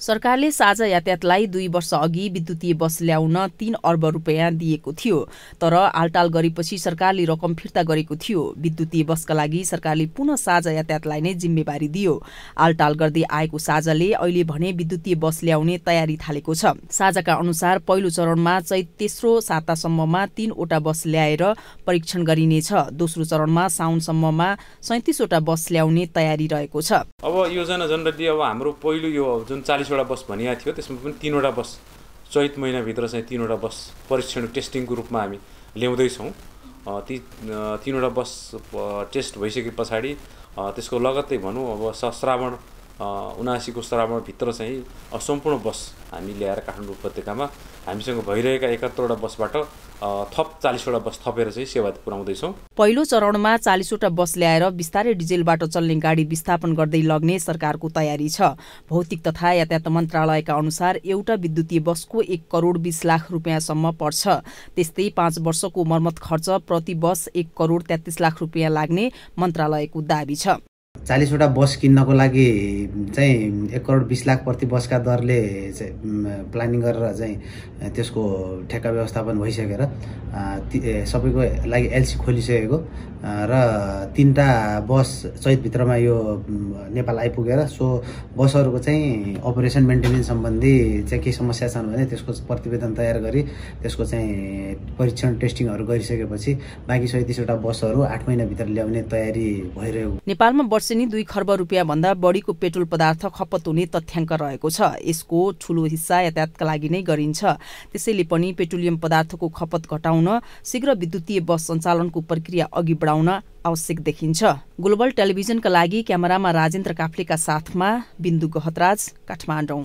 सरकारले साझा यातायातलाई दुई वर्ष अघि विद्युतीय बस ल्याउन तीन अर्ब रुपियाँ दिएको थियो तर आलटाल गरेपछि सरकारले रकम फिर्ता गरेको थियो विद्युतीय बसका लागि सरकारले पुनः साझा यातायातलाई नै जिम्मेवारी दियो आलटाल गर्दै आएको साझाले अहिले भने विद्युतीय बस ल्याउने तयारी थालेको छ साझाका अनुसार पहिलो चरणमा चैत तेस्रो सातासम्ममा तीनवटा बस ल्याएर परीक्षण गरिनेछ दोस्रो चरणमा साउनसम्ममा सैतिसवटा बस ल्याउने तयारी रहेको छ अब योजना जनरली अब हाम्रो पहिलो यो जुन चालिस चालिसवटा बस भनिएको थियो त्यसमा पनि तिनवटा बस चैत महिनाभित्र चाहिँ तिनवटा बस परीक्षण टेस्टिङको रूपमा हामी ल्याउँदैछौँ ती तिनवटा बस टेस्ट भइसके पछाडि त्यसको लगत्तै भनौँ अब श्रावण उनासीको श्रावणभित्र चाहिँ असम्पूर्ण बस हामी ल्याएर काठमाडौँ उपत्यकामा हामीसँग भइरहेका एकात्तरवटा बसबाट थप चालिसवटा बस थपेर चाहिँ सेवा पुर्याउँदैछौँ पहिलो चरणमा चालिसवटा बस ल्याएर बिस्तारै डिजेलबाट चल्ने गाडी विस्थापन गर्दै लग्ने सरकारको तयारी छ भौतिक तथा यातायात मन्त्रालयका अनुसार एउटा विद्युतीय बसको एक करोड बिस लाख रुपियाँसम्म पर्छ त्यस्तै पाँच वर्षको मर्मत खर्च प्रति बस एक करोड तेत्तिस लाख रुपियाँ लाग्ने मन्त्रालयको दावी छ चालिसवटा बस किन्नको लागि चाहिँ एक करोड बिस लाख प्रति बसका दरले चाहिँ प्लानिङ गरेर चाहिँ त्यसको ठेक्का व्यवस्थापन भइसकेर सबैको लागि एलसी खोलिसकेको र तिनवटा बस चैतभित्रमा यो नेपाल आइपुगेर सो बसहरूको चाहिँ अपरेसन मेन्टेनेन्स सम्बन्धी चाहिँ केही समस्या छन् भने त्यसको प्रतिवेदन तयार गरी त्यसको चाहिँ परीक्षण टेस्टिङहरू गरिसकेपछि बाँकी सैतिसवटा बसहरू आठ महिनाभित्र ल्याउने तयारी भइरहेको नेपालमा वर्ष नि दुई खर्ब रुपियाँभन्दा बढीको पेट्रोल पदार्थ खपत हुने तथ्याङ्क रहेको छ यसको ठूलो हिस्सा यातायातका लागि नै गरिन्छ त्यसैले पनि पेट्रोलियम पदार्थको खपत घटाउन शीघ्र विद्युतीय बस सञ्चालनको प्रक्रिया अघि बढाउन आवश्यक देखिन्छ ग्लोबल टेलिभिजनका लागि क्यामेरामा राजेन्द्र काफ्लेका साथमा बिन्दु गहतराज काठमाडौँ